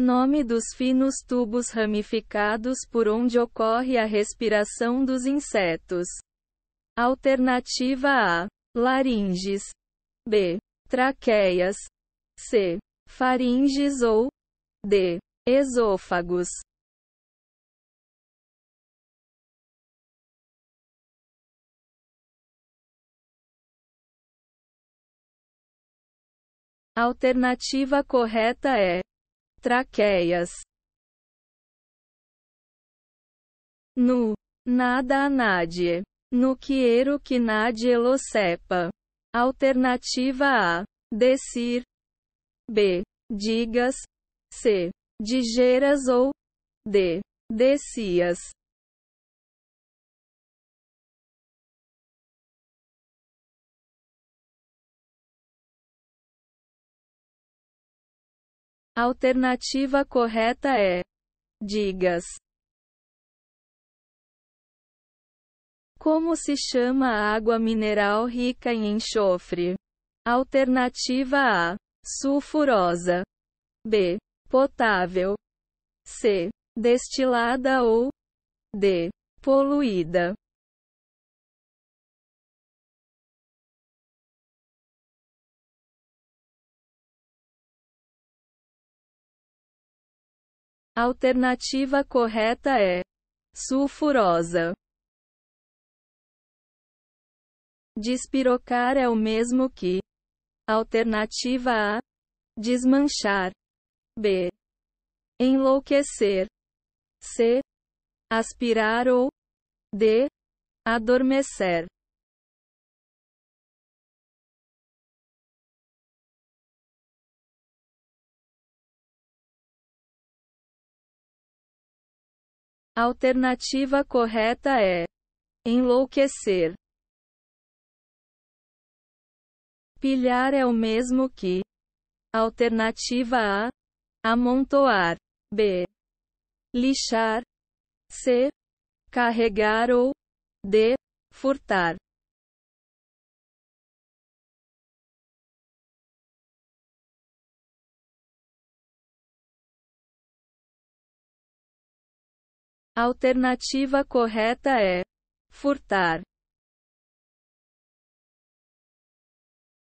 Nome dos finos tubos ramificados por onde ocorre a respiração dos insetos. Alternativa A: laringes. B: traqueias. C: faringes ou D: esôfagos. Alternativa correta é Traqueias. Nu. Nada a nadie. No quiero que nadie lo sepa. Alternativa A. Decir. B. Digas. C. Digeras ou D. Descias. A alternativa correta é: digas. Como se chama a água mineral rica em enxofre? Alternativa A: sulfurosa. B: potável. C: destilada ou D: poluída. Alternativa correta é sulfurosa. Despirocar é o mesmo que alternativa A desmanchar, B enlouquecer, C aspirar ou D adormecer. A alternativa correta é enlouquecer. Pilhar é o mesmo que alternativa A amontoar, B lixar, C carregar ou D furtar. alternativa correta é furtar.